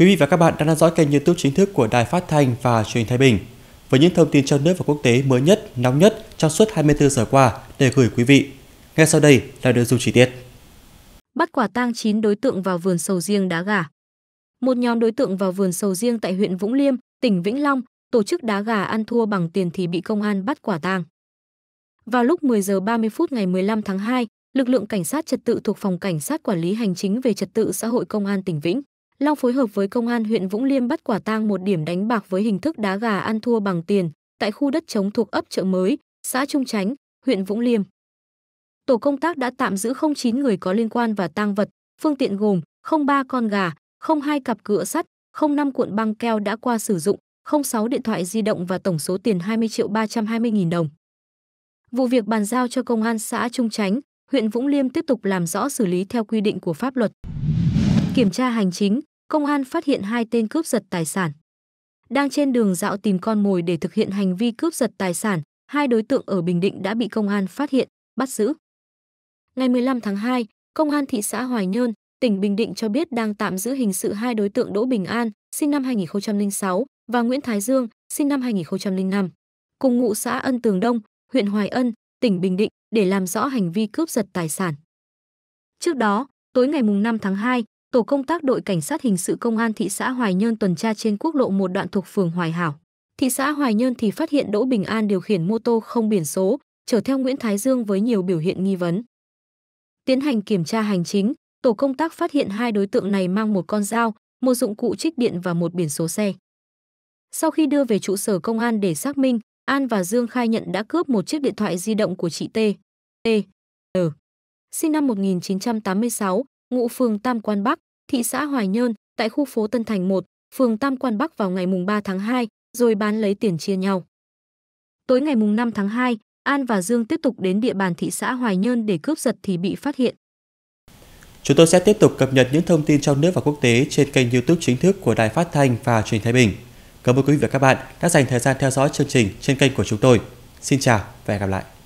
Quý vị và các bạn đang theo dõi kênh YouTube chính thức của Đài Phát thanh và Truyền hình Thái Bình với những thông tin trong nước và quốc tế mới nhất, nóng nhất trong suốt 24 giờ qua để gửi quý vị. Ngay sau đây là nội dung chi tiết. Bắt quả tang 9 đối tượng vào vườn sầu riêng đá gà. Một nhóm đối tượng vào vườn sầu riêng tại huyện Vũng Liêm, tỉnh Vĩnh Long, tổ chức đá gà ăn thua bằng tiền thì bị công an bắt quả tang. Vào lúc 10 giờ 30 phút ngày 15 tháng 2, lực lượng cảnh sát trật tự thuộc phòng cảnh sát quản lý hành chính về trật tự xã hội công an tỉnh Vĩnh Long phối hợp với công an huyện Vũng Liêm bắt quả tang một điểm đánh bạc với hình thức đá gà ăn thua bằng tiền tại khu đất trống thuộc ấp chợ mới, xã Trung Chánh, huyện Vũng Liêm. Tổ công tác đã tạm giữ 09 người có liên quan và tang vật, phương tiện gồm 03 con gà, 02 cặp cửa sắt, 05 cuộn băng keo đã qua sử dụng, 06 điện thoại di động và tổng số tiền 20 triệu 320 nghìn đồng. Vụ việc bàn giao cho công an xã Trung Chánh, huyện Vũng Liêm tiếp tục làm rõ xử lý theo quy định của pháp luật. Kiểm tra hành chính, công an phát hiện hai tên cướp giật tài sản. Đang trên đường dạo tìm con mồi để thực hiện hành vi cướp giật tài sản, hai đối tượng ở Bình Định đã bị công an phát hiện, bắt giữ. Ngày 15 tháng 2, công an thị xã Hoài Nhơn, tỉnh Bình Định cho biết đang tạm giữ hình sự hai đối tượng Đỗ Bình An, sinh năm 2006 và Nguyễn Thái Dương, sinh năm 2005, cùng ngụ xã Ân Tường Đông, huyện Hoài Ân, tỉnh Bình Định để làm rõ hành vi cướp giật tài sản. Trước đó, tối ngày 5 tháng 2, tổ công tác đội cảnh sát hình sự công an thị xã Hoài Nhơn tuần tra trên quốc lộ một đoạn thuộc phường Hoài Hảo. Thị xã Hoài Nhơn thì phát hiện Đỗ Bình An điều khiển mô tô không biển số, chở theo Nguyễn Thái Dương với nhiều biểu hiện nghi vấn. Tiến hành kiểm tra hành chính, tổ công tác phát hiện hai đối tượng này mang một con dao, một dụng cụ trích điện và một biển số xe. Sau khi đưa về trụ sở công an để xác minh, An và Dương khai nhận đã cướp một chiếc điện thoại di động của chị T. T. N. Sinh năm 1986, ngụ phường Tam Quan Bắc, thị xã Hoài Nhơn, tại khu phố Tân Thành 1, phường Tam Quan Bắc vào ngày mùng 3 tháng 2, rồi bán lấy tiền chia nhau. Tối ngày mùng 5 tháng 2, An và Dương tiếp tục đến địa bàn thị xã Hoài Nhơn để cướp giật thì bị phát hiện. Chúng tôi sẽ tiếp tục cập nhật những thông tin trong nước và quốc tế trên kênh YouTube chính thức của Đài Phát thanh và Truyền Thái Bình. Cảm ơn quý vị và các bạn đã dành thời gian theo dõi chương trình trên kênh của chúng tôi. Xin chào và hẹn gặp lại.